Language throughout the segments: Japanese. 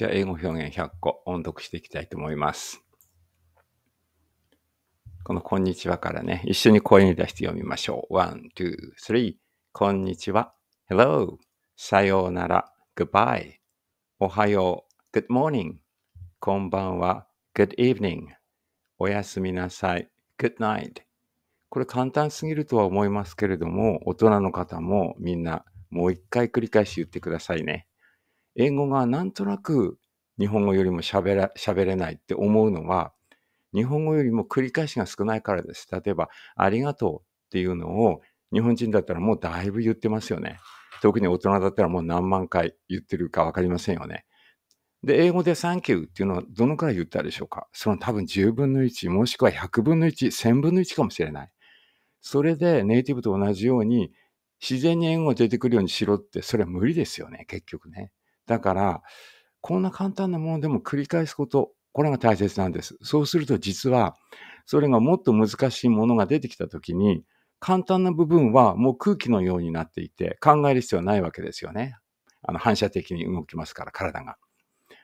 じゃあ、英語表現100個音読していきたいと思います。このこんにちはからね、一緒に声に出して読みましょう。1、2、3、こんにちは。Hello、さようなら。Goodbye、おはよう。Good morning、こんばんは。Good evening、おやすみなさい。Good night。これ簡単すぎるとは思いますけれども、大人の方もみんなもう一回繰り返し言ってくださいね。英語がなんとなく日本語よりもしゃべれないって思うのは、日本語よりも繰り返しが少ないからです。例えば、ありがとうっていうのを日本人だったらもうだいぶ言ってますよね。特に大人だったらもう何万回言ってるかわかりませんよね。で、英語でサンキューっていうのはどのくらい言ったでしょうかその多分10分の1、もしくは100分の1、1000分の1かもしれない。それでネイティブと同じように自然に英語が出てくるようにしろって、それは無理ですよね、結局ね。だから、こんな簡単なものでも繰り返すこと、これが大切なんです。そうすると実は、それがもっと難しいものが出てきたときに、簡単な部分はもう空気のようになっていて、考える必要はないわけですよね。あの反射的に動きますから、体が。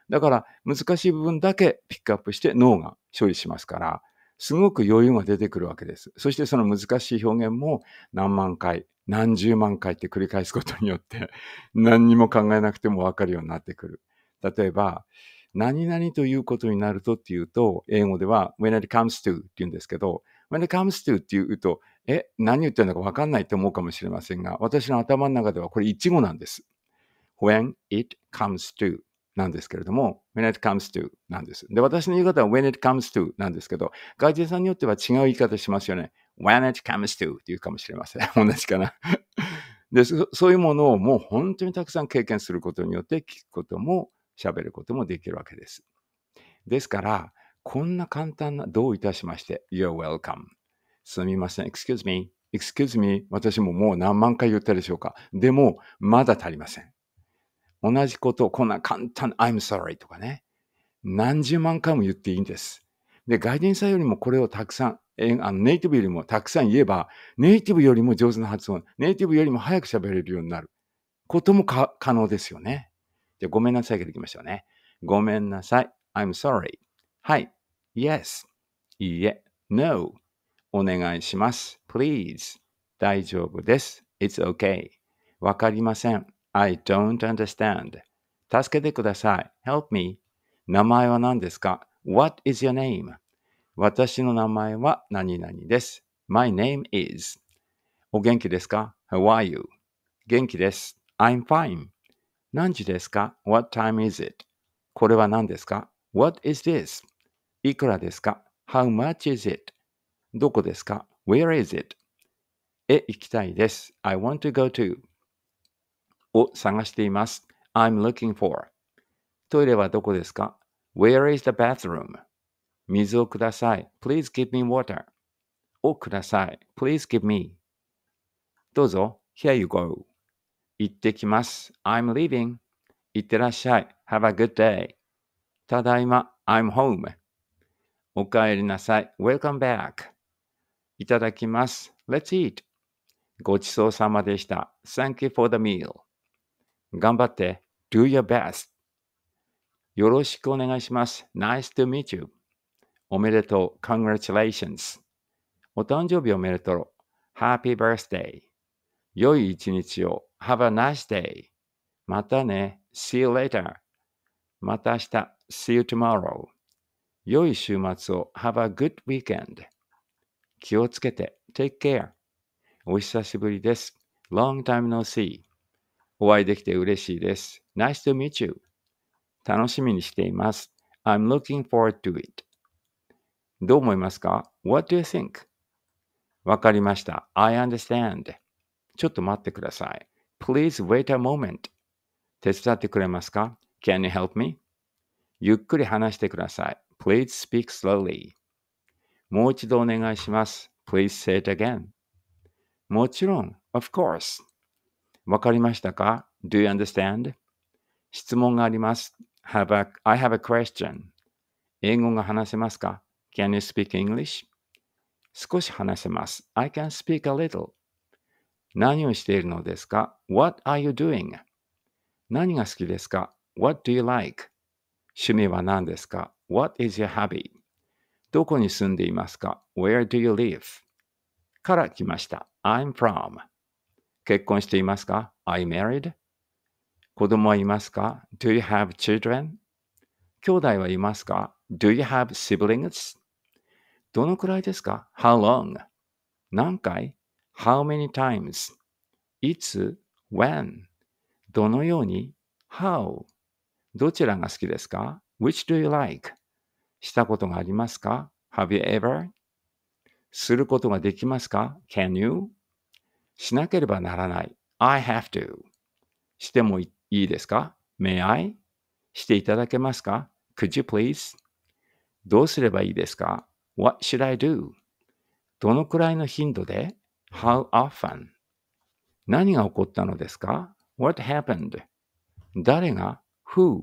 だから、難しい部分だけピックアップして脳が処理しますから、すごく余裕が出てくるわけです。そしてその難しい表現も何万回、何十万回って繰り返すことによって、何にも考えなくてもわかるようになってくる。例えば、何々ということになるとっていうと、英語では when it comes to って言うんですけど、when it comes to って言うと、え、何言ってるのかわかんないって思うかもしれませんが、私の頭の中ではこれ一語なんです。when it comes to なんですけれども、when it comes to なんです。で、私の言い方は when it comes to なんですけど、外人さんによっては違う言い方しますよね。when it comes to っていうかもしれません。同じかな。でそ、そういうものをもう本当にたくさん経験することによって聞くことも喋ることもできるわけです。ですから、こんな簡単な、どういたしまして、You're welcome. すみません、excuse me, excuse me, 私ももう何万回言ったでしょうか。でも、まだ足りません。同じことをこんな簡単、I'm sorry とかね、何十万回も言っていいんです。で、外人さんよりもこれをたくさん、あのネイティブよりもたくさん言えば、ネイティブよりも上手な発音、ネイティブよりも早く喋れるようになることも可能ですよね。じゃごめんなさいができましょよね。ごめんなさい。I'm sorry. はい。Yes. いいえ。No. お願いします。Please. 大丈夫です。It's okay. わかりません。I don't understand. 助けてください。Help me. 名前は何ですか What is your name? 私の名前は何々です。My name is. お元気ですか ?How are you? 元気です。I'm fine. 何時ですか ?What time is it? これは何ですか ?What is this? いくらですか ?How much is it? どこですか ?Where is it? え、行きたいです。I want to go to. を探しています。I'm looking for. トイレはどこですか Where is the bathroom? 水をください。Please give me water. をください。Please give me. どうぞ。Here you go. 行ってきます。I'm leaving. 行ってらっしゃい。Have a good day. ただいま。I'm home. お帰りなさい。Welcome back. いただきます。Let's eat. ごちそうさまでした。Thank you for the meal. 頑張って。Do your best. よろしくお願いします。Nice to meet you. おめでとう。Congratulations. お誕生日おめでとう。Happy birthday. 良い一日を。Have a nice day. またね。See you later. また明日。See you tomorrow. 良い週末を。Have a good weekend. 気をつけて。Take care. お久しぶりです。Long time no see. お会いできて嬉しいです。Nice to meet you. 楽しみにしています。I'm looking forward to it. どう思いますか ?What do you think? わかりました。I understand. ちょっと待ってください。Please wait a moment. 手伝ってくれますか ?Can you help me? ゆっくり話してください。Please speak slowly. もう一度お願いします。Please say it again. もちろん。Of course. わかりましたか ?Do you understand? 質問があります。have a, I have a question. 英語が話せますか ?Can you speak English? 少し話せます。I can speak a little. 何をしているのですか ?What are you doing? 何が好きですか ?What do you like? 趣味は何ですか ?What is your hobby? どこに住んでいますか ?Where do you live? から来ました。I'm from. 結婚していますか ?I married? 子供はいますか ?Do you have children? 兄弟はいますか ?Do you have siblings? どのくらいですか ?How long? 何回 ?How many times? いつ ?When? どのように ?How? どちらが好きですか ?Which do you like? したことがありますか ?Have you ever? することができますか ?Can you? しなければならない。I have to. しても言っいいですか ?May I? していただけますか ?Could you please? どうすればいいですか ?What should I do? どのくらいの頻度で ?How often? 何が起こったのですか ?What happened? 誰が ?Who?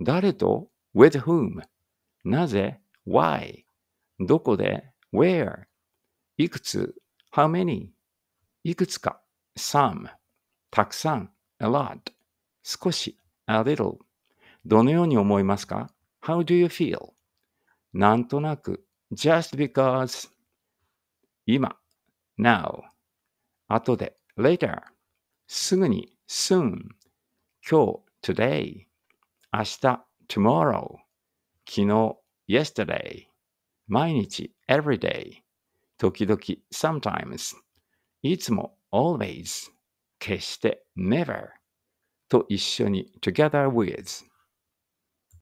誰と ?With whom? なぜ ?Why? どこで ?Where? いくつ ?How many? いくつか ?Some? たくさん ?A lot? 少し、a little。どのように思いますか ?How do you feel? なんとなく、just because 今、now 後で、later すぐに、soon 今日、today 明日、tomorrow 昨日、yesterday 毎日、everyday 時々、sometimes いつも、always 決して、never と一緒に together with